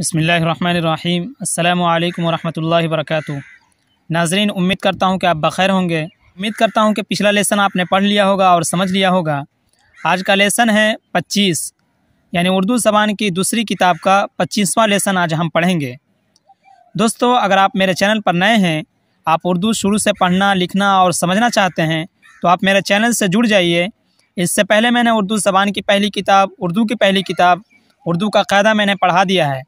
बसमीम् अल्लाम वरहमल वर्क नाजरीन उम्मीद करता हूँ कि आप बखैर होंगे उम्मीद करता हूँ कि पिछला लेसन आपने पढ़ लिया होगा और समझ लिया होगा आज का लेसन है 25 यानी उर्दू ज़बान की दूसरी किताब का 25वां लेसन आज हम पढ़ेंगे दोस्तों अगर आप मेरे चैनल पर नए हैं आप उर्दू शुरू से पढ़ना लिखना और समझना चाहते हैं तो आप मेरे चैनल से जुड़ जाइए इससे पहले मैंने उर्दू ज़बान की पहली किताब उर्दू की पहली किताब उर्दू का कायदा मैंने पढ़ा दिया है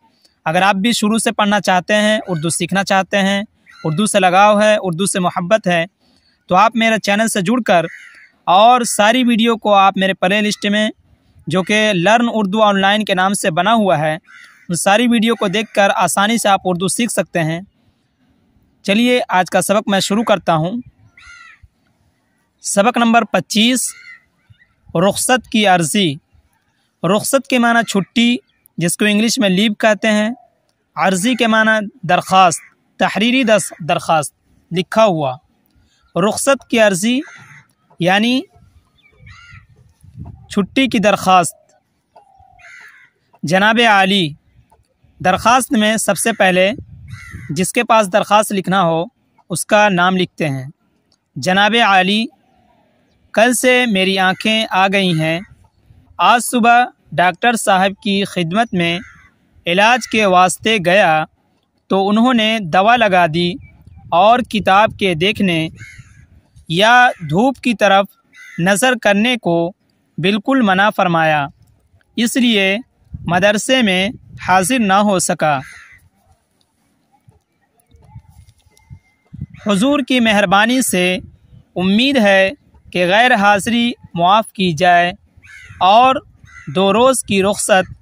अगर आप भी शुरू से पढ़ना चाहते हैं उर्दू सीखना चाहते हैं उर्दू से लगाव है उर्दू से मोहब्बत है तो आप मेरे चैनल से जुड़कर और सारी वीडियो को आप मेरे प्ले लिस्ट में जो कि लर्न उर्दू ऑनलाइन के नाम से बना हुआ है उन सारी वीडियो को देखकर आसानी से आप उर्दू सीख सकते हैं चलिए आज का सबक मैं शुरू करता हूँ सबक नंबर पच्चीस रुखसत की अर्ज़ी रुखसत के माना छुट्टी जिसको इंग्लिश में लीव कहते हैं अर्जी के माना दरख्वास्त तहरीरी दरख्वास्त लिखा हुआ रुख्सत की अर्जी यानी छुट्टी की दरख्वास्त जनाब आली दरख्वास्त में सबसे पहले जिसके पास दरख्वास्त लिखना हो उसका नाम लिखते हैं जनाब आली कल से मेरी आंखें आ गई हैं आज सुबह डॉक्टर साहब की खिदमत में इलाज के वास्ते गया तो उन्होंने दवा लगा दी और किताब के देखने या धूप की तरफ नज़र करने को बिल्कुल मना फरमाया इसलिए मदरसे में हाजिर ना हो सका हुजूर की मेहरबानी से उम्मीद है कि गैर हाजिरी मुआफ़ की जाए और दो रोज़ की रुख्सत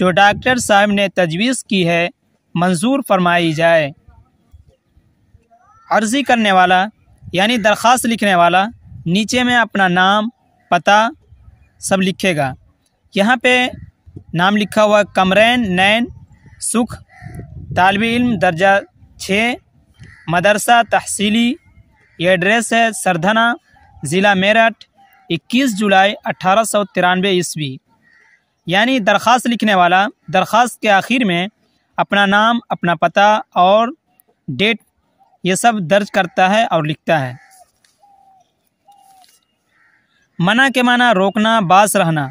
जो डॉक्टर साहब ने तजवीज़ की है मंजूर फरमाई जाए अर्ज़ी करने वाला यानी दरख्वास्त लिखने वाला नीचे में अपना नाम पता सब लिखेगा यहाँ पे नाम लिखा हुआ कमरैन नैन सुख तालब इल्म दर्जा छः मदरसा तहसीली ये एड्रेस है सरधना ज़िला मेरठ 21 जुलाई अठारह सौ तिरानवे ईस्वी यानी दरख्वास्त लिखने वाला दरख्वास्त के आखिर में अपना नाम अपना पता और डेट ये सब दर्ज करता है और लिखता है मना के माना रोकना बास रहना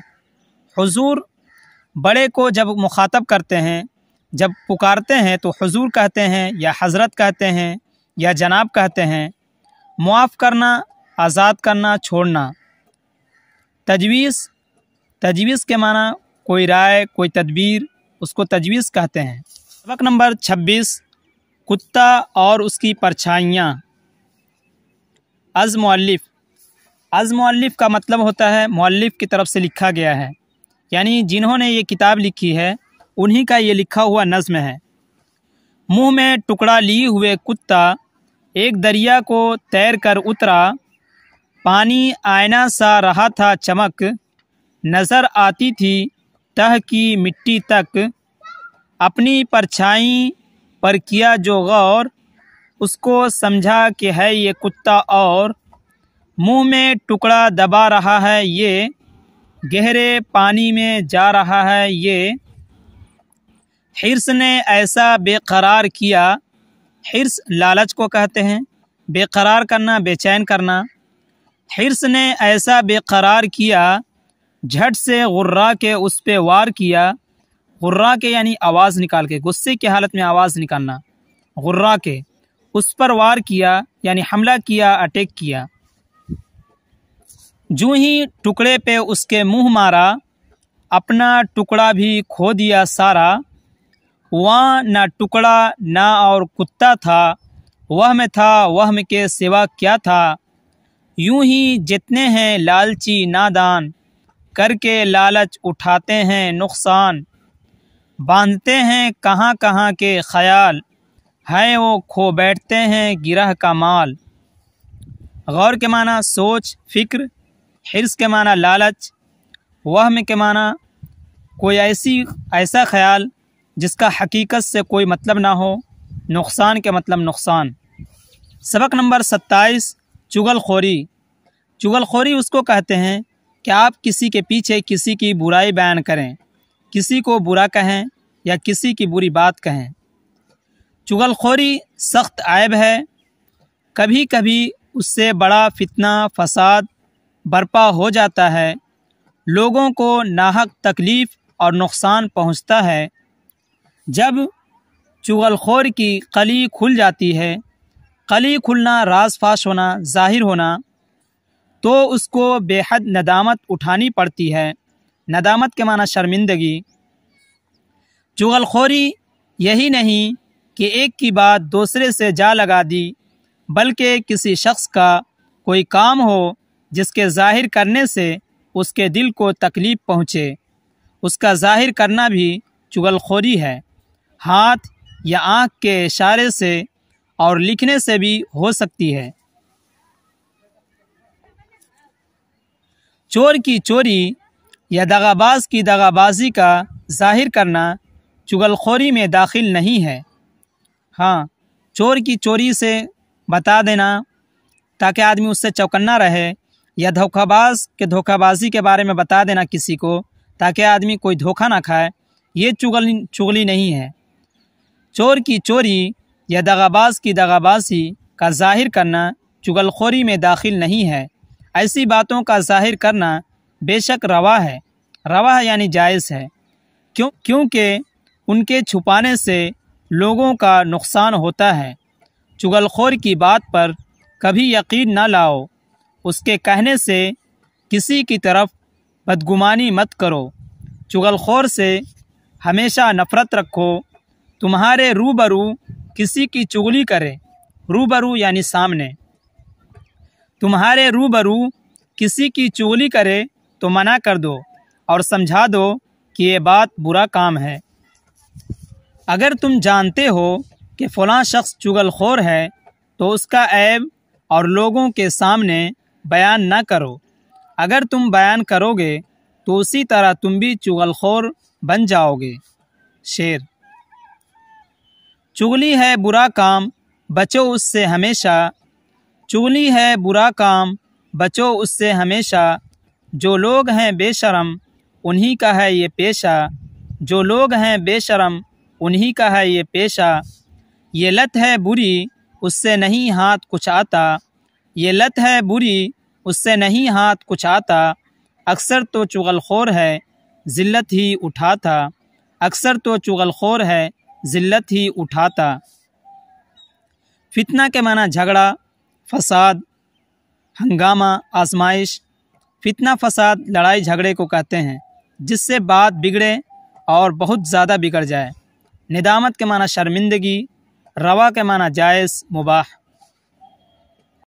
हुजूर बड़े को जब मुखातब करते हैं जब पुकारते हैं तो हुजूर कहते हैं या हज़रत कहते हैं या जनाब कहते हैं मुआफ़ करना आज़ाद करना छोड़ना तजवीज़ तजवीज़ के माना कोई राय कोई तदबीर उसको तजवीज़ कहते हैं सबक नंबर छब्बीस कुत्ता और उसकी परछाइयाँ अज़मल्लिफ़ अज़मल्लिफ़ का मतलब होता है मल्लिफ़ की तरफ से लिखा गया है यानी जिन्होंने ये किताब लिखी है उन्हीं का ये लिखा हुआ नज़म है मुंह में टुकड़ा लिए हुए कुत्ता एक दरिया को तैर कर उतरा पानी आयना सा रहा था चमक नज़र आती थी सतह की मिट्टी तक अपनी परछाई पर किया जो गौर उसको समझा कि है ये कुत्ता और मुंह में टुकड़ा दबा रहा है ये गहरे पानी में जा रहा है ये हिरस ने ऐसा बेकरार किया हिरस लालच को कहते हैं बेकरार करना बेचैन करना हिरस ने ऐसा बेकरार किया झट से गुर्रा के उस पर वार किया गुर्रा के यानी आवाज़ निकाल के गुस्से की हालत में आवाज़ निकालना गुर्रा के उस पर वार किया यानी हमला किया अटैक किया जू ही टुकड़े पे उसके मुंह मारा अपना टुकड़ा भी खो दिया सारा वहाँ ना टुकड़ा ना और कुत्ता था वह में था वह में के सिवा क्या था यूं ही जितने हैं लालची नादान करके लालच उठाते हैं नुकसान बांधते हैं कहाँ कहाँ के ख्याल है वो खो बैठते हैं गिरह का माल गौर के माना सोच फिक्र हिरस के माना लालच वहम के माना कोई ऐसी ऐसा ख्याल जिसका हकीकत से कोई मतलब ना हो नुकसान के मतलब नुकसान सबक नंबर सत्ताईस चुगलखोरी चुगलखोरी उसको कहते हैं कि आप किसी के पीछे किसी की बुराई बयान करें किसी को बुरा कहें या किसी की बुरी बात कहें चुगलखोरी सख्त आयब है कभी कभी उससे बड़ा फितना फसाद बर्पा हो जाता है लोगों को नाहक तकलीफ़ और नुकसान पहुंचता है जब चुगलखोर की कली खुल जाती है कली खुलना राज फाश होना जाहिर होना तो उसको बेहद नदामत उठानी पड़ती है नदामत के माना शर्मिंदगी चुगलखोरी यही नहीं कि एक की बात दूसरे से जा लगा दी बल्कि किसी शख्स का कोई काम हो जिसके ज़ाहिर करने से उसके दिल को तकलीफ़ पहुँचे उसका ज़ाहिर करना भी चुगलखोरी है हाथ या आँख के इशारे से और लिखने से भी हो सकती है चोर की चोरी या दगाबाज की दगाबाजी का जाहिर करना चुगलखोरी में दाखिल नहीं है हाँ चोर की चोरी से बता देना ताकि आदमी उससे चौकन्ना रहे या धोखाबाज के धोखाबाजी के बारे में बता देना किसी को ताकि आदमी कोई धोखा ना खाए ये चुगल चुगली नहीं है चोर की चोरी या दगाबाज की दगाबाजी का जाहिर करना चुगलखोरी में दाखिल नहीं है ऐसी बातों का जाहिर करना बेशक रवा है रवा है यानी जायज़ है क्यों क्योंकि उनके छुपाने से लोगों का नुकसान होता है चुगलखोर की बात पर कभी यकीन ना लाओ उसके कहने से किसी की तरफ बदगुमानी मत करो चुगलखोर से हमेशा नफ़रत रखो तुम्हारे रूबरू किसी की चुगली करे रूबरू यानी सामने तुम्हारे रूबरू किसी की चोली करे तो मना कर दो और समझा दो कि ये बात बुरा काम है अगर तुम जानते हो कि फ़लाँ शख्स चुगलखोर है तो उसका ऐब और लोगों के सामने बयान ना करो अगर तुम बयान करोगे तो उसी तरह तुम भी चुगलखोर बन जाओगे शेर चुगली है बुरा काम बचो उससे हमेशा चूली है बुरा काम बचो उससे हमेशा जो लोग हैं बेशरम उन्हीं का है ये पेशा जो लोग हैं बेशरम उन्हीं का है ये पेशा ये लत है बुरी उससे नहीं हाथ कुछ आता ये लत है बुरी उससे नहीं हाथ कुछ आता अक्सर तो चुगलखोर है ज़िल्लत ही उठाता अक्सर तो चुगलखोर है ज़िल्लत ही उठाता फितना के माना झगड़ा फसाद हंगामा आजमाइश फितना फसाद लड़ाई झगड़े को कहते हैं जिससे बात बिगड़े और बहुत ज़्यादा बिगड़ जाए निदामत के माना शर्मिंदगी रवा के माना जायज़ मुबाह